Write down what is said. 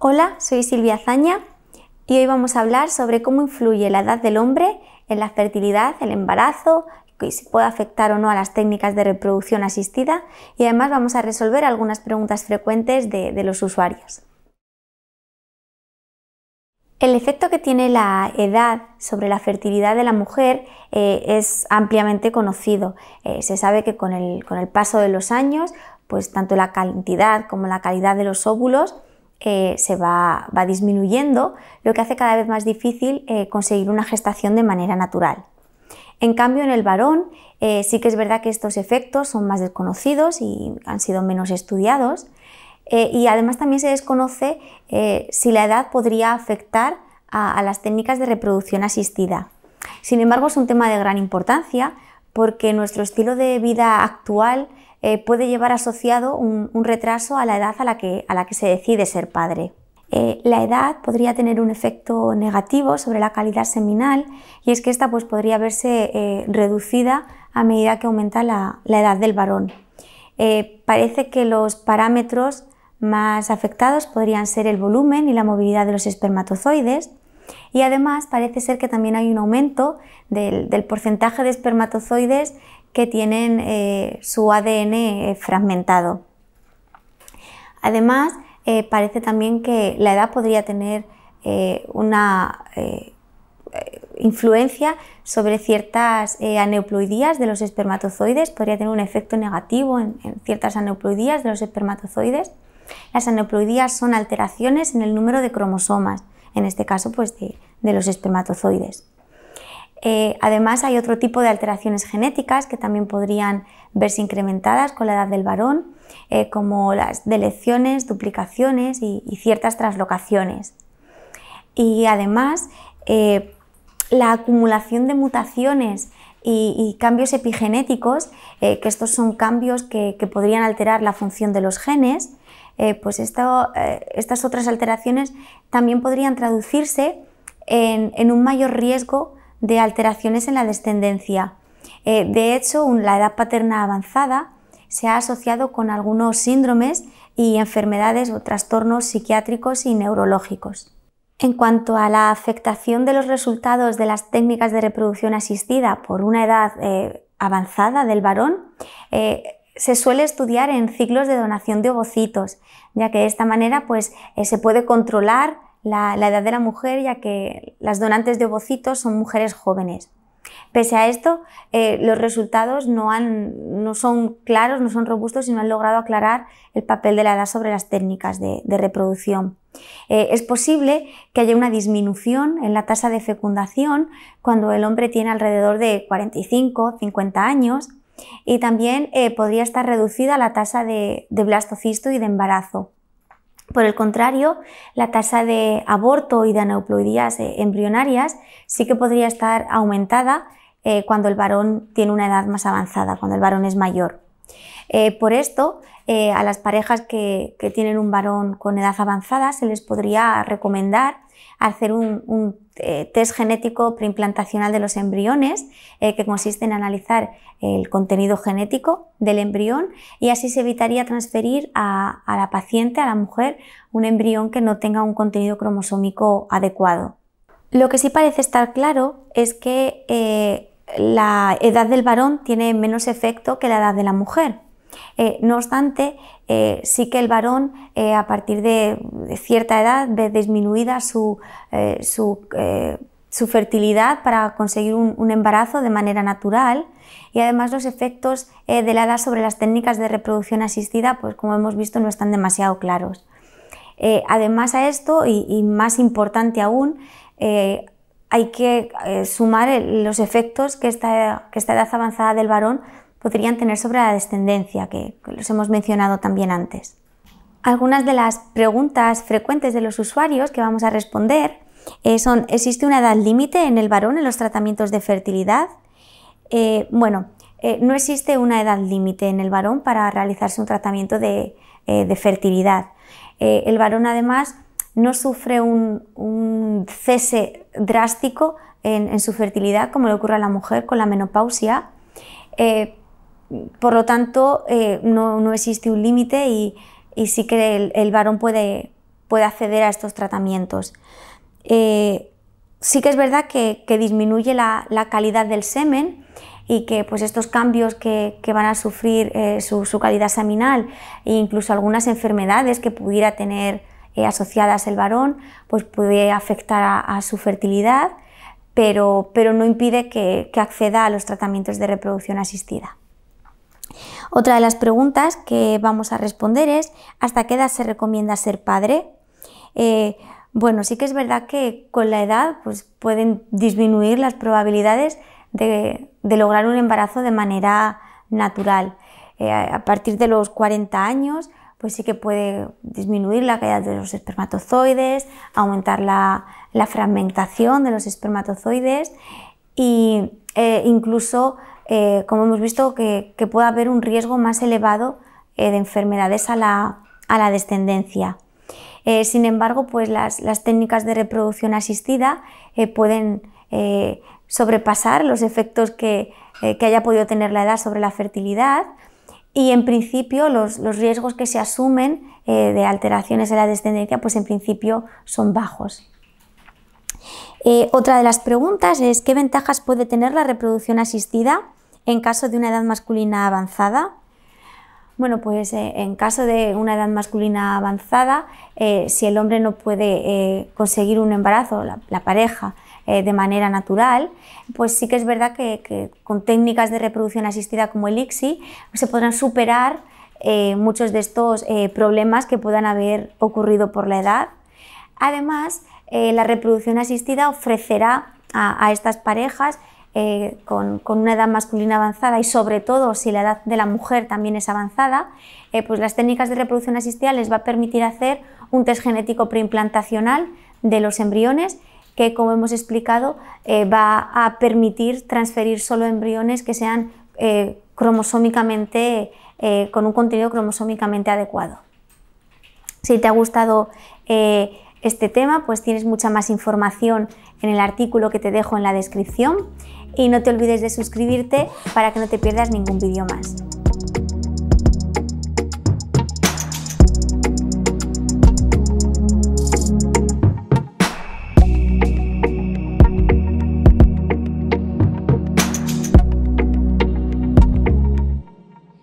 Hola, soy Silvia Zaña y hoy vamos a hablar sobre cómo influye la edad del hombre en la fertilidad, el embarazo, y si puede afectar o no a las técnicas de reproducción asistida y además vamos a resolver algunas preguntas frecuentes de, los usuarios. El efecto que tiene la edad sobre la fertilidad de la mujer eh, es ampliamente conocido. Eh, se sabe que con el, con el paso de los años, pues tanto la cantidad como la calidad de los óvulos eh, se va, disminuyendo, lo que hace cada vez más difícil eh, conseguir una gestación de manera natural. En cambio, en el varón eh, sí que es verdad que estos efectos son más desconocidos y han sido menos estudiados. y además también se desconoce si la edad podría afectar a, las técnicas de reproducción asistida. Sin embargo, es un tema de gran importancia porque nuestro estilo de vida actual eh, puede llevar asociado un, retraso a la edad a la que, se decide ser padre. Eh, la edad podría tener un efecto negativo sobre la calidad seminal y es que esta pues, podría verse eh, reducida a medida que aumenta la, edad del varón. parece que los parámetros más afectados podrían ser el volumen y la movilidad de los espermatozoides, y además parece ser que también hay un aumento del porcentaje de espermatozoides que tienen eh, su ADN eh, fragmentado. Además, eh, parece también que la edad podría tener una influencia sobre ciertas aneuploidías de los espermatozoides, podría tener un efecto negativo en, ciertas aneuploidías de los espermatozoides. Las aneuploidías son alteraciones en el número de cromosomas, en este caso pues de los espermatozoides. Eh, además, hay otro tipo de alteraciones genéticas que también podrían verse incrementadas con la edad del varón, eh, como las delecciones, duplicaciones y, ciertas translocaciones. Y además, eh, la acumulación de mutaciones y, cambios epigenéticos, que estos son cambios que, podrían alterar la función de los genes, pues estas otras alteraciones también podrían traducirse en un mayor riesgo de alteraciones en la descendencia. Eh, de hecho, la edad paterna avanzada se ha asociado con algunos síndromes y enfermedades o trastornos psiquiátricos y neurológicos. En cuanto a la afectación de los resultados de las técnicas de reproducción asistida por una edad eh, avanzada del varón, eh, se suele estudiar en ciclos de donación de ovocitos, ya que de esta manera pues, se puede controlar la, edad de la mujer, ya que las donantes de ovocitos son mujeres jóvenes. Pese a esto, eh, los resultados no, son claros, no son robustos y no han logrado aclarar el papel de la edad sobre las técnicas de, reproducción. Eh, es posible que haya una disminución en la tasa de fecundación cuando el hombre tiene alrededor de 45, 50 años y también eh, podría estar reducida la tasa de blastocisto y de embarazo. Por el contrario, la tasa de aborto y de aneuploidías eh, embrionarias sí que podría estar aumentada eh, cuando el varón tiene una edad más avanzada, cuando el varón es mayor. Eh, por esto, a las parejas que, tienen un varón con edad avanzada se les podría recomendar hacer un, un eh, test genético preimplantacional de los embriones, eh, que consiste en analizar el contenido genético del embrión y así se evitaría transferir a, la paciente, a la mujer, un embrión que no tenga un contenido cromosómico adecuado. Lo que sí parece estar claro es que eh, la edad del varón tiene menos efecto que la edad de la mujer. Eh, no obstante, eh, sí que el varón eh, a partir de, cierta edad ve disminuida su, fertilidad para conseguir un, embarazo de manera natural y además los efectos de la edad sobre las técnicas de reproducción asistida, pues como hemos visto, no están demasiado claros. además a esto, y, más importante aún, hay que sumar los efectos que esta, edad avanzada del varón podrían tener sobre la descendencia, que, los hemos mencionado también antes. Algunas de las preguntas frecuentes de los usuarios que vamos a responder eh, son, ¿existe una edad límite en el varón en los tratamientos de fertilidad? Eh, bueno, eh, no existe una edad límite en el varón para realizarse un tratamiento de, fertilidad. el varón además no sufre un, cese drástico en, su fertilidad como le ocurre a la mujer con la menopausia por lo tanto, eh, no, no, existe un límite y, sí que el, varón puede, puede acceder a estos tratamientos. Eh, sí que es verdad que, que disminuye la, la, calidad del semen y que pues, estos cambios que, que van a sufrir eh, su, calidad seminal e incluso algunas enfermedades que pudiera tener asociadas el varón, pues puede afectar a, su fertilidad, pero, pero, no impide que acceda a los tratamientos de reproducción asistida. Otra de las preguntas que vamos a responder es ¿hasta qué edad se recomienda ser padre? Eh, bueno, sí que es verdad que con la edad pues, pueden disminuir las probabilidades de, lograr un embarazo de manera natural. Eh, a partir de los 40 años, pues sí que puede disminuir la calidad de los espermatozoides, aumentar la, fragmentación de los espermatozoides e incluso eh, como hemos visto, que, puede haber un riesgo más elevado eh, de enfermedades a la, descendencia. Eh, sin embargo, pues las, técnicas de reproducción asistida pueden sobrepasar los efectos que, haya podido tener la edad sobre la fertilidad y en principio los, los riesgos que se asumen de alteraciones en la descendencia, pues en principio son bajos. Eh, otra de las preguntas es ¿qué ventajas puede tener la reproducción asistida en caso de una edad masculina avanzada? Bueno, pues eh, en caso de una edad masculina avanzada, eh, si el hombre no puede conseguir un embarazo, la, pareja, de manera natural, pues sí que es verdad que, que, con técnicas de reproducción asistida como el ICSI se podrán superar muchos de estos problemas que puedan haber ocurrido por la edad. Además, eh, la reproducción asistida ofrecerá a, estas parejas eh, con, una edad masculina avanzada y sobre todo si la edad de la mujer también es avanzada, eh, pues las técnicas de reproducción asistida les va a permitir hacer un test genético preimplantacional de los embriones que, como hemos explicado, va a permitir transferir solo embriones que sean cromosómicamente, con un contenido cromosómicamente adecuado. Si te ha gustado este tema, pues tienes mucha más información en el artículo que te dejo en la descripción y no te olvides de suscribirte para que no te pierdas ningún vídeo más.